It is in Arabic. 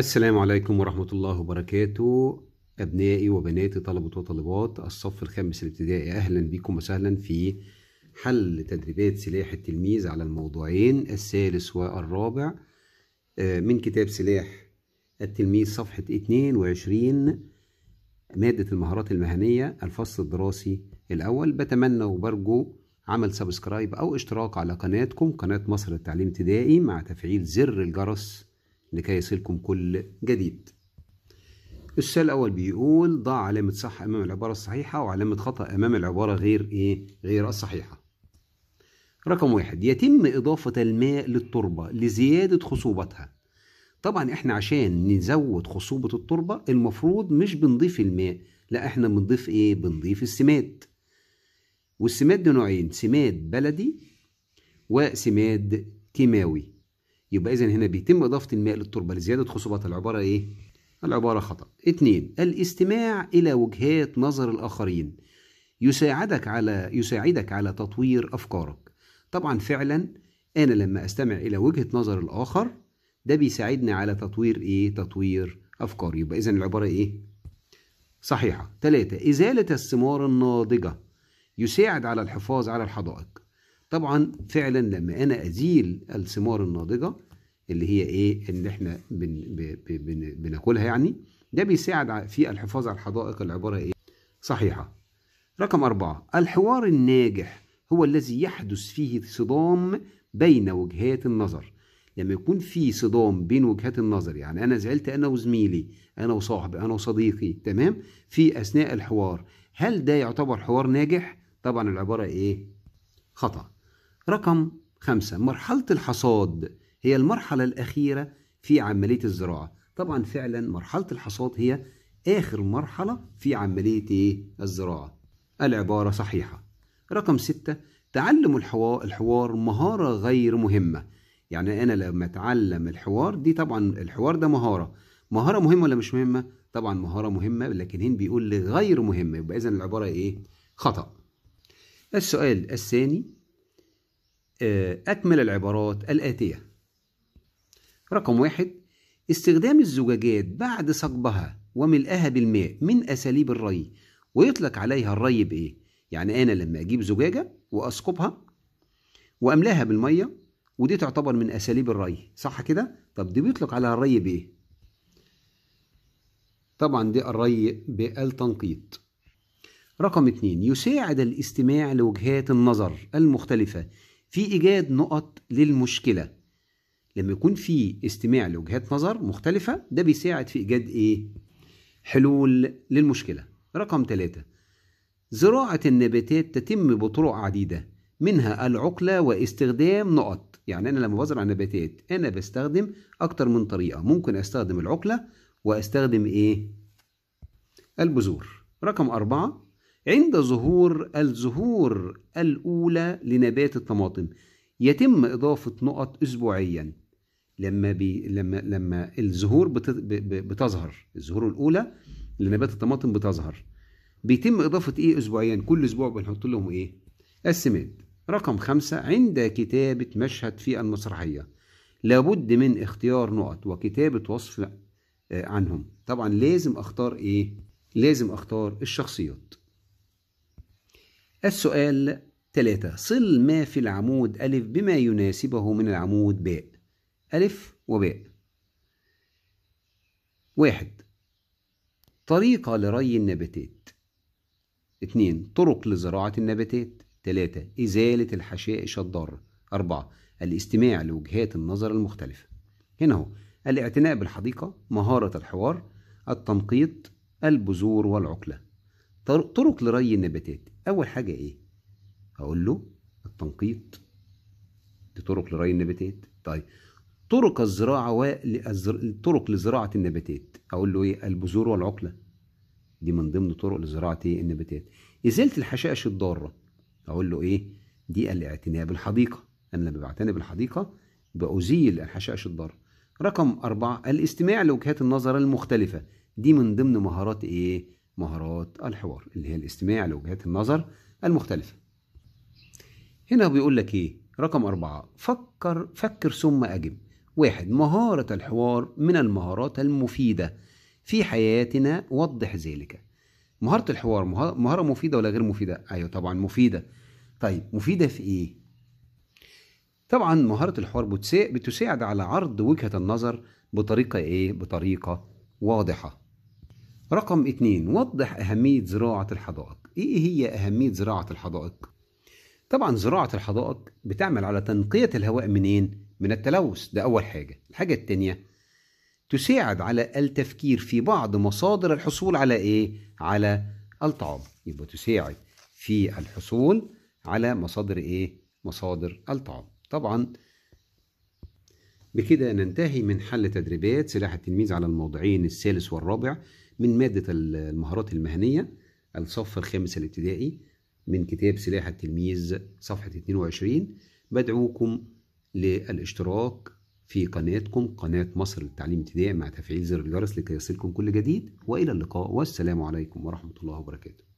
السلام عليكم ورحمة الله وبركاته أبنائي وبناتي طلبة وطالبات الصف الخامس الابتدائي أهلا بكم وسهلا في حل تدريبات سلاح التلميذ على الموضوعين الثالث والرابع آه، من كتاب سلاح التلميذ صفحة 22 مادة المهارات المهنية الفصل الدراسي الأول بتمنى وبرجو عمل سبسكرايب أو اشتراك على قناتكم قناة مصر للتعليم الابتدائي مع تفعيل زر الجرس لكي يصلكم كل جديد السؤال الأول بيقول ضع علامة صح أمام العبارة الصحيحة وعلامة خطأ أمام العبارة غير إيه؟ غير الصحيحة. رقم واحد يتم إضافة الماء للتربة لزيادة خصوبتها. طبعا إحنا عشان نزود خصوبة التربة المفروض مش بنضيف الماء، لا إحنا بنضيف إيه؟ بنضيف السماد. والسماد ده نوعين، سماد بلدي وسماد كيماوي. يبقى إذا هنا بيتم إضافة الماء للتربة لزيادة خصوبتها العبارة إيه؟ العبارة خطأ. اتنين الاستماع إلى وجهات نظر الآخرين يساعدك على يساعدك على تطوير أفكارك. طبعا فعلا أنا لما أستمع إلى وجهة نظر الآخر ده بيساعدني على تطوير إيه؟ تطوير أفكاري. يبقى إذا العبارة إيه؟ صحيحة. تلاتة إزالة الثمار الناضجة يساعد على الحفاظ على الحدائق. طبعا فعلا لما انا ازيل الثمار الناضجه اللي هي ايه ان احنا بن بن بناكلها يعني ده بيساعد في الحفاظ على الحدائق اللي عباره ايه صحيحه رقم أربعة الحوار الناجح هو الذي يحدث فيه صدام بين وجهات النظر لما يكون في صدام بين وجهات النظر يعني أنا زعلت أنا وزميلي أنا وصاحبي أنا وصديقي تمام في أثناء الحوار هل ده يعتبر حوار ناجح؟ طبعا العبارة إيه؟ خطأ رقم خمسة مرحلة الحصاد هي المرحلة الأخيرة في عملية الزراعة طبعا فعلا مرحلة الحصاد هي آخر مرحلة في عملية الزراعة العبارة صحيحة رقم ستة تعلم الحوار, مهارة غير مهمة يعني أنا لما أتعلم الحوار دي طبعا الحوار ده مهارة مهارة مهمة ولا مش مهمة؟ طبعا مهارة مهمة لكن هين بيقول لغير مهمة يبقى إذا العبارة إيه؟ خطأ السؤال الثاني آه، أكمل العبارات الآتية رقم واحد استخدام الزجاجات بعد صقبها وملئها بالماء من أساليب الري ويطلق عليها الري بإيه؟ يعني أنا لما أجيب زجاجة وأسقبها وأملاها بالمية ودي تعتبر من أساليب الري صح كده؟ طب دي بيطلق عليها الري بإيه؟ طبعا دي الري بالتنقيط رقم اتنين يساعد الاستماع لوجهات النظر المختلفة في ايجاد نقط للمشكله لما يكون في استماع لوجهات نظر مختلفه ده بيساعد في ايجاد ايه حلول للمشكله رقم ثلاثة زراعة النباتات تتم بطرق عديدة منها العقلة واستخدام نقط يعني أنا لما بزرع نباتات أنا بستخدم أكتر من طريقة ممكن أستخدم العقلة وأستخدم إيه البذور رقم أربعة عند ظهور الزهور الأولى لنبات الطماطم يتم إضافة نقط أسبوعيا لما بي لما لما الزهور بت... بتظهر الزهور الأولى لنبات الطماطم بتظهر بيتم إضافة إيه أسبوعيا كل أسبوع بنحط لهم إيه السماد رقم خمسة عند كتابة مشهد في المسرحية لابد من اختيار نقط وكتابة وصف آه، عنهم طبعا لازم اختار ايه لازم اختار الشخصيات السؤال 3 صل ما في العمود ألف بما يناسبه من العمود باء ألف وباء واحد طريقة لري النباتات اتنين طرق لزراعة النباتات تلاتة إزالة الحشائش الضارة أربعة الاستماع لوجهات النظر المختلفة هنا هو الاعتناء بالحديقة مهارة الحوار التنقيط البذور والعقله طرق لري النباتات اول حاجه ايه هقول له التنقيط دي طرق لري النباتات طيب طرق الزراعه والطرق لزراعه النباتات اقول له ايه البذور والعقله دي من ضمن طرق لزراعه ايه النباتات ازاله الحشائش الضاره اقول له ايه دي الاعتناء بالحديقه انا لما بعتني بالحديقه بازيل الحشائش الضاره رقم أربعة الاستماع لوجهات النظر المختلفة دي من ضمن مهارات إيه؟ مهارات الحوار اللي هي الاستماع لوجهات النظر المختلفة هنا بيقول لك ايه رقم أربعة فكر فكر ثم أجب واحد مهارة الحوار من المهارات المفيدة في حياتنا وضح ذلك مهارة الحوار مهارة مفيدة ولا غير مفيدة؟ أيوة طبعا مفيدة طيب مفيدة في إيه؟ طبعا مهارة الحوار بتساعد على عرض وجهة النظر بطريقة إيه؟ بطريقة واضحة رقم اتنين وضح أهمية زراعة الحدائق إيه هي أهمية زراعة الحدائق؟ طبعا زراعة الحدائق بتعمل على تنقية الهواء منين؟ من التلوث ده أول حاجة الحاجة التانية تساعد على التفكير في بعض مصادر الحصول على إيه؟ على الطعام يبقى تساعد في الحصول على مصادر إيه؟ مصادر الطعام طبعا بكده ننتهي من حل تدريبات سلاح التلميذ على الموضوعين الثالث والرابع من مادة المهارات المهنية الصف الخامس الابتدائي من كتاب سلاح التلميذ صفحة 22 بدعوكم للاشتراك في قناتكم قناة مصر للتعليم الابتدائي مع تفعيل زر الجرس لكي يصلكم كل جديد وإلى اللقاء والسلام عليكم ورحمة الله وبركاته